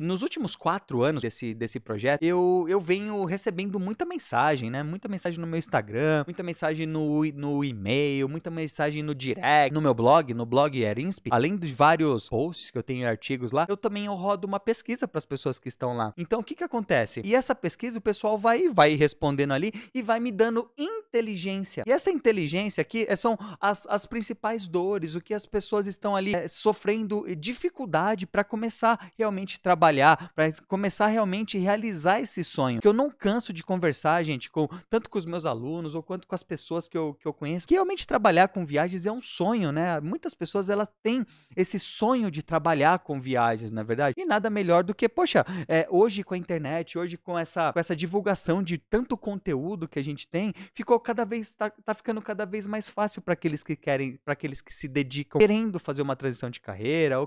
nos últimos quatro anos desse, desse projeto, eu, eu venho recebendo muita mensagem, né? Muita mensagem no meu Instagram, muita mensagem no, no e-mail, muita mensagem no direct, no meu blog, no blog Erinsp. Além de vários posts que eu tenho artigos lá, eu também eu rodo uma pesquisa para as pessoas que estão lá. Então, o que que acontece? E essa pesquisa o pessoal vai vai respondendo ali e vai me dando inteligência. E essa inteligência aqui é, são as, as principais dores, o que as pessoas estão ali é, sofrendo dificuldade para começar realmente trabalhar trabalhar, para começar realmente a realizar esse sonho. Que eu não canso de conversar, gente, com tanto com os meus alunos ou quanto com as pessoas que eu, que eu conheço, que realmente trabalhar com viagens é um sonho, né? Muitas pessoas elas têm esse sonho de trabalhar com viagens, na é verdade. E nada melhor do que, poxa, é, hoje com a internet, hoje com essa, com essa divulgação de tanto conteúdo que a gente tem, ficou cada vez tá, tá ficando cada vez mais fácil para aqueles que querem, para aqueles que se dedicam querendo fazer uma transição de carreira